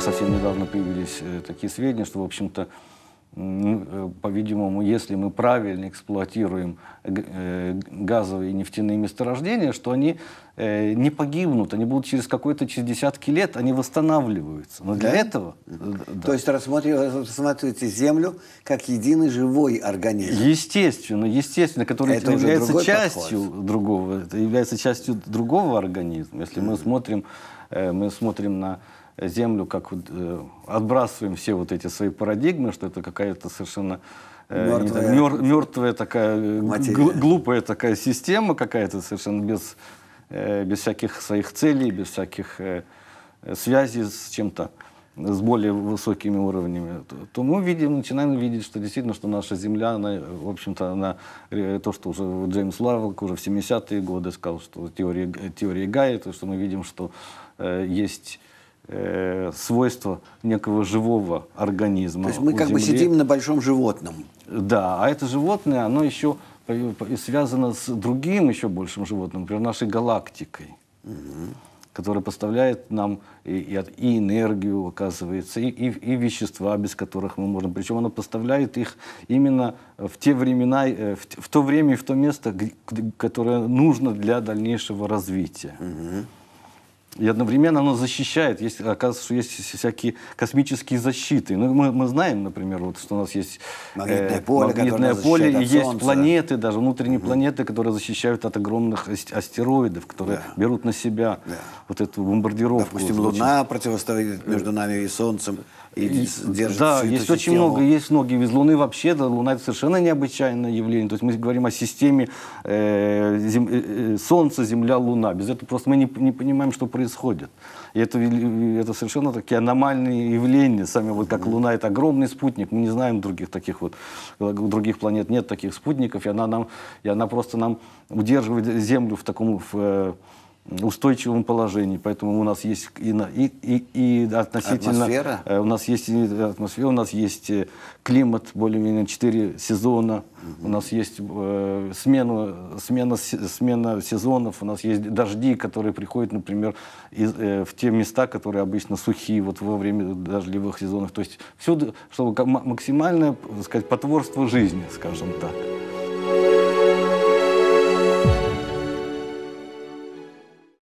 совсем недавно появились э, такие сведения, что, в общем-то, э, по-видимому, если мы правильно эксплуатируем э, газовые и нефтяные месторождения, что они не погибнут, они будут через какое то через десятки лет, они восстанавливаются. Но для да? этого... Да. То есть рассматриваете Землю как единый живой организм? Естественно, естественно, который это является частью подход. другого, это является частью другого организма. Если mm-hmm. мы смотрим, мы смотрим на Землю как э, отбрасываем все вот эти свои парадигмы, что это какая-то совершенно мертвая, э, не, мер, мертвая такая, э, гл, глупая такая система какая-то, совершенно без, без всяких своих целей, без всяких связей с чем-то с более высокими уровнями, то мы видим, начинаем видеть, что действительно, что наша Земля, она, в общем-то, она, то, что уже Джеймс Лавелк уже в 70-е годы сказал, что теория, теория Гая, то, что мы видим, что э, есть э, свойства некого живого организма. То есть мы как земли. бы сидим на большом животном. Да, а это животное, оно еще связано с другим еще большим животным, например, нашей галактикой, угу. которая поставляет нам и, и энергию, оказывается, и, и, и вещества, без которых мы можем. Причем она поставляет их именно в те времена, э, в, в то время и в то место, где, которое нужно для дальнейшего развития. Угу. И одновременно оно защищает, есть, оказывается, что есть всякие космические защиты. Ну, мы, мы знаем, например, вот, что у нас есть магнитное э, поле, магнитное поле и есть Солнца. планеты, даже внутренние угу. планеты, которые защищают от огромных астероидов, которые да. берут на себя да. вот эту бомбардировку. Допустим, Луна противостоит между нами и Солнцем и, и держит Да, всю есть очень систему. много, есть многие. Без Луны вообще, да, Луна это совершенно необычайное явление. То есть мы говорим о системе э, зем, э, э Солнце, Земля, Луна. Без этого просто мы не, не понимаем, что происходит происходит. И это, это совершенно такие аномальные явления. Сами вот как Луна, это огромный спутник, мы не знаем других таких вот, других планет нет таких спутников, и она, нам, и она просто нам удерживает Землю в таком... В, э, устойчивом положении, поэтому у нас есть и, и, и, относительно... Атмосфера? Э, у нас есть и атмосфера, у нас есть э, климат, более-менее четыре сезона, угу. у нас есть э, смена, смена, смена сезонов, у нас есть дожди, которые приходят, например, из, э, в те места, которые обычно сухие вот во время дождливых сезонов. То есть все, чтобы максимальное, так сказать, потворство жизни, скажем так.